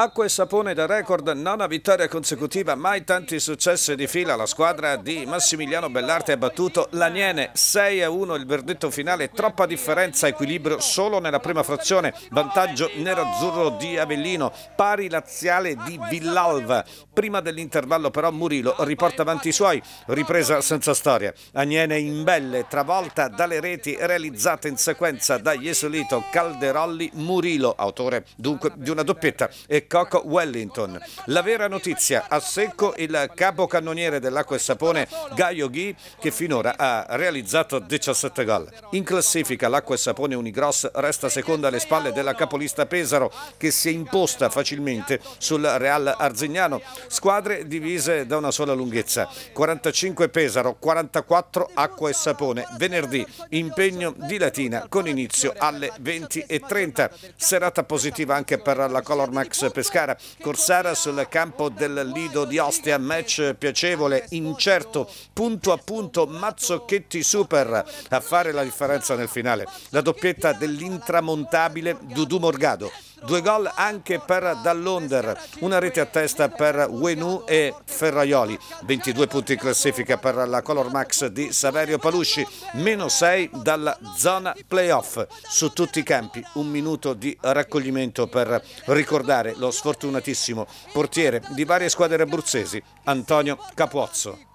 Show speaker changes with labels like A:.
A: Acqua e sapone da record, nona vittoria consecutiva, mai tanti successi di fila. La squadra di Massimiliano Bellarte ha battuto l'Aniene 6-1, il verdetto finale, troppa differenza, equilibrio solo nella prima frazione, vantaggio nero-azzurro di Avellino, pari laziale di Villalva. Prima dell'intervallo però Murilo riporta avanti i suoi, ripresa senza storia. Aniene in belle, travolta dalle reti realizzate in sequenza da Jesolito Calderolli Murilo, autore dunque di una doppietta e Coco Wellington. La vera notizia, a secco il capocannoniere dell'acqua e sapone Gaio Ghi che finora ha realizzato 17 gol. In classifica l'acqua e sapone Unigross resta seconda alle spalle della capolista Pesaro che si è imposta facilmente sul Real Arzignano, squadre divise da una sola lunghezza. 45 Pesaro, 44 acqua e sapone. Venerdì impegno di Latina con inizio alle 20.30. Serata positiva anche per la Color Max Pesaro Pescara, Corsara sul campo del Lido di Ostia, match piacevole, incerto, punto a punto, Mazzocchetti super a fare la differenza nel finale, la doppietta dell'intramontabile Dudu Morgado. Due gol anche per Dall'Onder, una rete a testa per Wenu e Ferraioli. 22 punti in classifica per la Color Max di Saverio Palusci, meno 6 dalla zona playoff. Su tutti i campi un minuto di raccoglimento per ricordare lo sfortunatissimo portiere di varie squadre abruzzesi, Antonio Capuozzo.